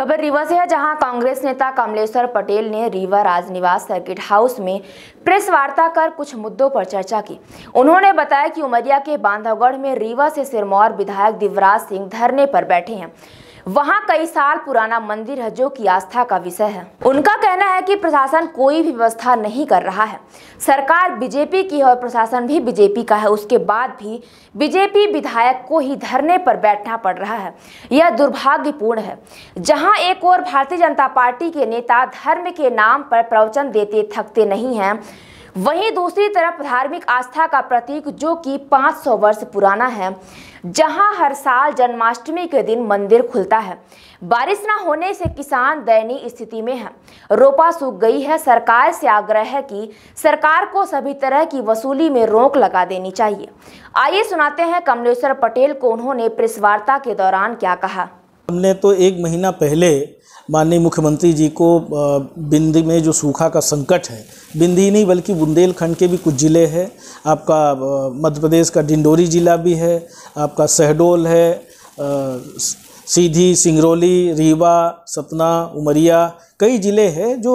खबर रीवा से है जहां कांग्रेस नेता कमलेश्वर पटेल ने रीवा राजनिवास सर्किट हाउस में प्रेस वार्ता कर कुछ मुद्दों पर चर्चा की उन्होंने बताया कि उमरिया के बांधवगढ़ में रीवा से सिरमौर विधायक दिवराज सिंह धरने पर बैठे हैं वहाँ कई साल पुराना मंदिर है जो की आस्था का विषय है उनका कहना है की प्रशासन कोई भी व्यवस्था नहीं कर रहा है सरकार बीजेपी की है और प्रशासन भी बीजेपी का है उसके बाद भी बीजेपी विधायक को ही धरने पर बैठना पड़ रहा है यह दुर्भाग्यपूर्ण है जहां एक और भारतीय जनता पार्टी के नेता धर्म के नाम पर प्रवचन देते थकते नहीं है वहीं दूसरी तरफ धार्मिक आस्था का प्रतीक जो कि 500 वर्ष पुराना है जहां हर साल जन्माष्टमी के दिन मंदिर खुलता है बारिश न होने से किसान दयनीय स्थिति में है रोपा सूख गई है सरकार से आग्रह है कि सरकार को सभी तरह की वसूली में रोक लगा देनी चाहिए आइए सुनाते हैं कमलेश्वर पटेल को उन्होंने प्रेस वार्ता के दौरान क्या कहा हमने तो एक महीना पहले माननीय मुख्यमंत्री जी को बिंद में जो सूखा का संकट है बिंद ही नहीं बल्कि बुंदेलखंड के भी कुछ ज़िले हैं आपका मध्य प्रदेश का डिंडोरी ज़िला भी है आपका शहडोल है सीधी सिंगरौली रीवा सतना उमरिया कई ज़िले हैं जो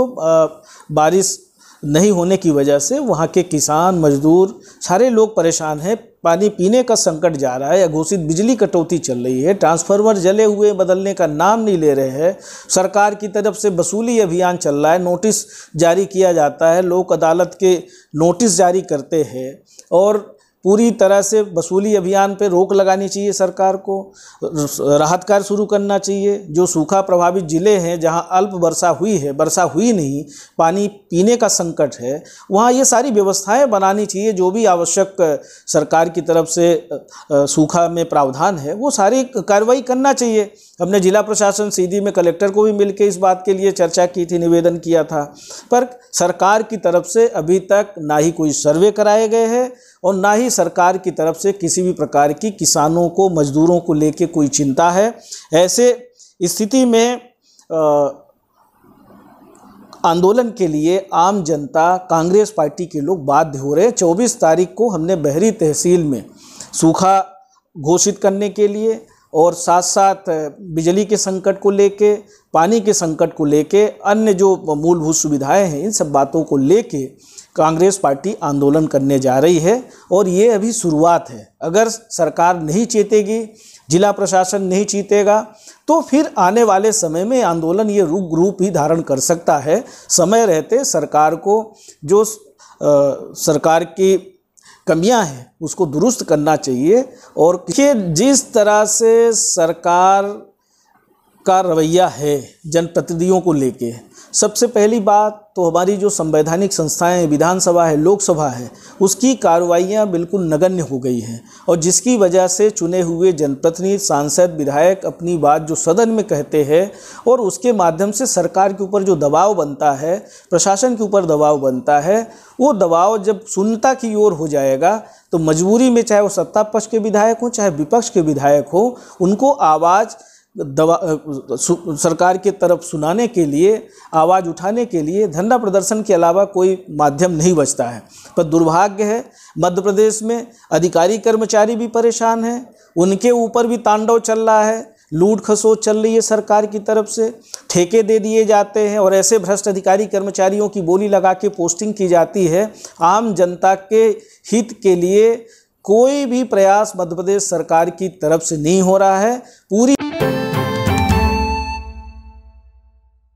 बारिश नहीं होने की वजह से वहाँ के किसान मजदूर सारे लोग परेशान हैं पानी पीने का संकट जा रहा है अघोषित बिजली कटौती चल रही है ट्रांसफार्मर जले हुए बदलने का नाम नहीं ले रहे हैं सरकार की तरफ से वसूली अभियान चल रहा है नोटिस जारी किया जाता है लोक अदालत के नोटिस जारी करते हैं और पूरी तरह से वसूली अभियान पे रोक लगानी चाहिए सरकार को राहत कार्य शुरू करना चाहिए जो सूखा प्रभावित ज़िले हैं जहां अल्प वर्षा हुई है वर्षा हुई नहीं पानी पीने का संकट है वहां ये सारी व्यवस्थाएं बनानी चाहिए जो भी आवश्यक सरकार की तरफ से सूखा में प्रावधान है वो सारी कार्रवाई करना चाहिए हमने जिला प्रशासन सीधी में कलेक्टर को भी मिलकर इस बात के लिए चर्चा की थी निवेदन किया था पर सरकार की तरफ से अभी तक ना ही कोई सर्वे कराए गए हैं और ना ही सरकार की तरफ से किसी भी प्रकार की किसानों को मजदूरों को लेके कोई चिंता है ऐसे स्थिति में आंदोलन के लिए आम जनता कांग्रेस पार्टी के लोग बाध्य हो रहे हैं चौबीस तारीख को हमने बहरी तहसील में सूखा घोषित करने के लिए और साथ साथ बिजली के संकट को लेके पानी के संकट को लेके अन्य जो मूलभूत सुविधाएं हैं इन सब बातों को लेके कांग्रेस पार्टी आंदोलन करने जा रही है और ये अभी शुरुआत है अगर सरकार नहीं चेतेगी जिला प्रशासन नहीं चीतेगा तो फिर आने वाले समय में आंदोलन ये रूप रूप ही धारण कर सकता है समय रहते सरकार को जो आ, सरकार की कमियां हैं उसको दुरुस्त करना चाहिए और जिस तरह से सरकार का रवैया है जनप्रतिनिधियों को लेके सबसे पहली बात तो हमारी जो संवैधानिक संस्थाएं हैं विधानसभा है लोकसभा है उसकी कार्रवाइयाँ बिल्कुल नगण्य हो गई हैं और जिसकी वजह से चुने हुए जनप्रतिनिधि सांसद विधायक अपनी बात जो सदन में कहते हैं और उसके माध्यम से सरकार के ऊपर जो दबाव बनता है प्रशासन के ऊपर दबाव बनता है वो दबाव जब शून्यता की ओर हो जाएगा तो मजबूरी में चाहे वो सत्ता पक्ष के विधायक हों चाहे विपक्ष के विधायक हों उनको आवाज़ दवा सरकार की तरफ सुनाने के लिए आवाज़ उठाने के लिए धरना प्रदर्शन के अलावा कोई माध्यम नहीं बचता है पर दुर्भाग्य है मध्य प्रदेश में अधिकारी कर्मचारी भी परेशान हैं उनके ऊपर भी तांडव चल रहा है लूट खसोट चल रही है सरकार की तरफ से ठेके दे दिए जाते हैं और ऐसे भ्रष्ट अधिकारी कर्मचारियों की बोली लगा के पोस्टिंग की जाती है आम जनता के हित के लिए कोई भी प्रयास मध्य प्रदेश सरकार की तरफ से नहीं हो रहा है पूरी